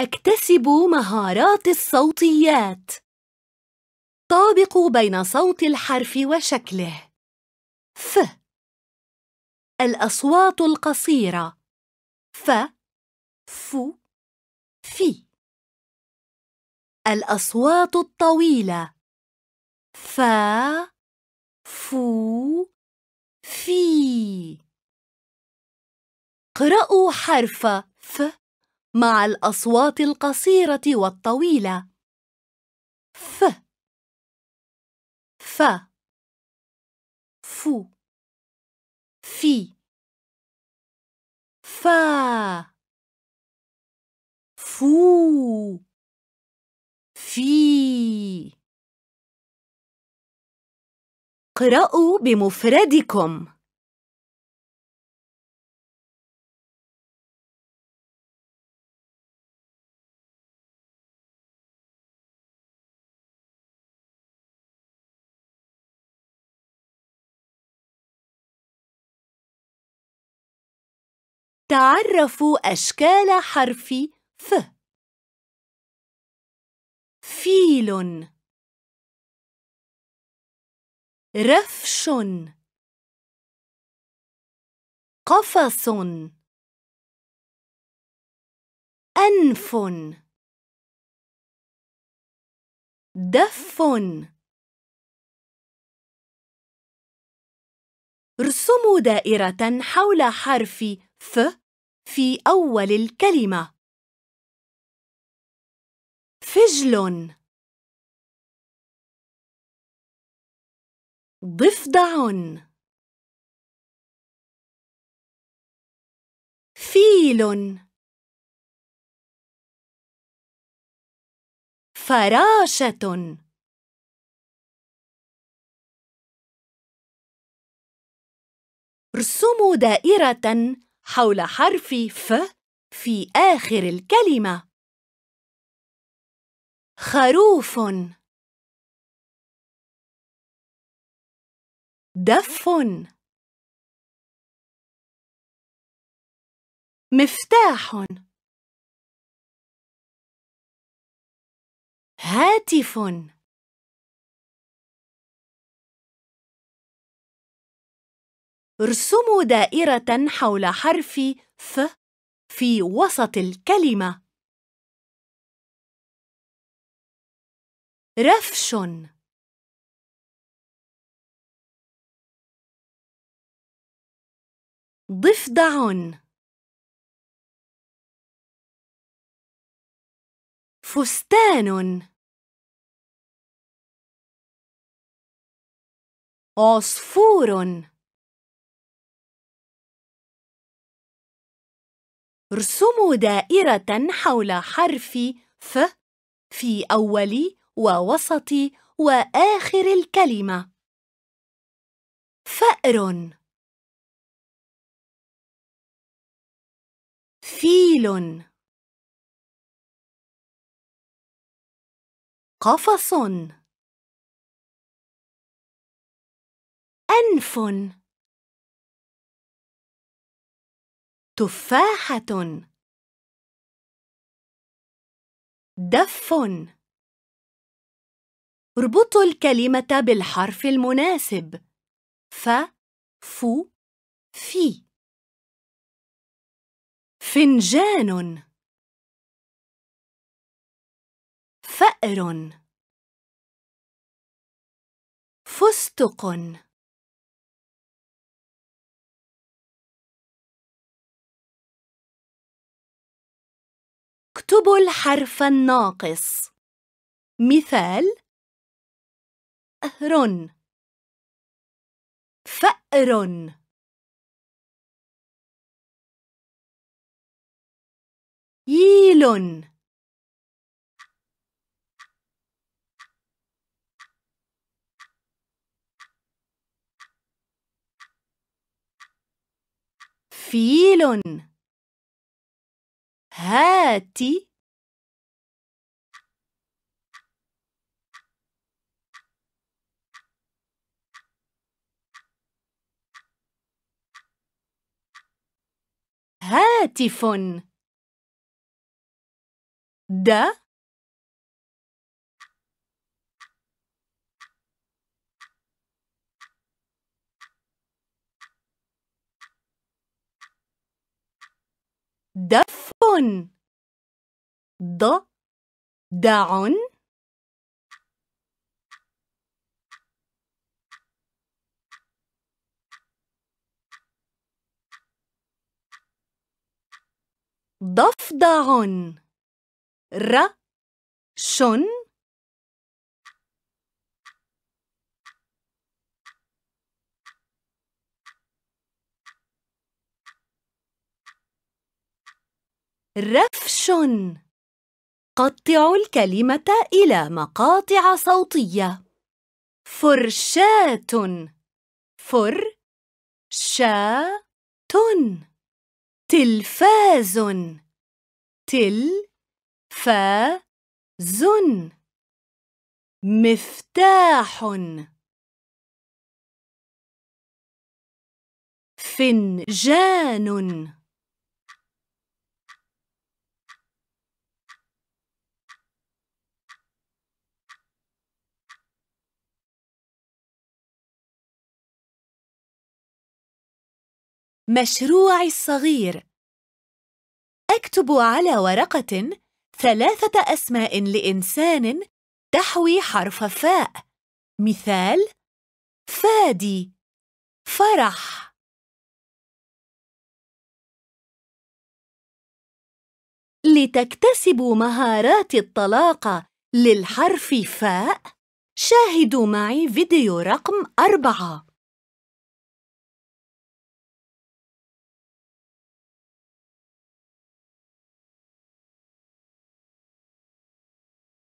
أكتسب مهارات الصوتيات طابق بين صوت الحرف وشكله ف الأصوات القصيرة ف ف في الأصوات الطويلة ف فو في قرأوا حرف ف مع الأصوات القصيرة والطويلة ف ف فو في فا فو في اقرأوا بمفردكم تعرفوا أشكال حرف ف فيل رفش قفص أنف دف ارسموا دائرة حول حرف ف في أول الكلمة فجل ضفدع فيل فراشة ارسموا دائرة حول حرف ف في آخر الكلمة خروف دف مفتاح هاتف ارسموا دائرة حول حرف ف في وسط الكلمة رفش ضفدع فستان عصفور ارسموا دائرة حول حرف ف في أول ووسط وآخر الكلمة فأر فيل قفص أنف تفاحة دف اربطوا الكلمة بالحرف المناسب ف فو في فنجان فأر فستق اكتب الحرف الناقص مثال فأر فأر ييل فيل هاتي هاتف د دف ضدع ضفدع ر شن رفش قطع الكلمة إلى مقاطع صوتية فرشاة فر شا تن تلفاز تل فا زن مفتاح فنجان مشروعي الصغير أكتب على ورقة ثلاثة أسماء لإنسان تحوي حرف فاء مثال فادي فرح لتكتسبوا مهارات الطلاقة للحرف فاء شاهدوا معي فيديو رقم أربعة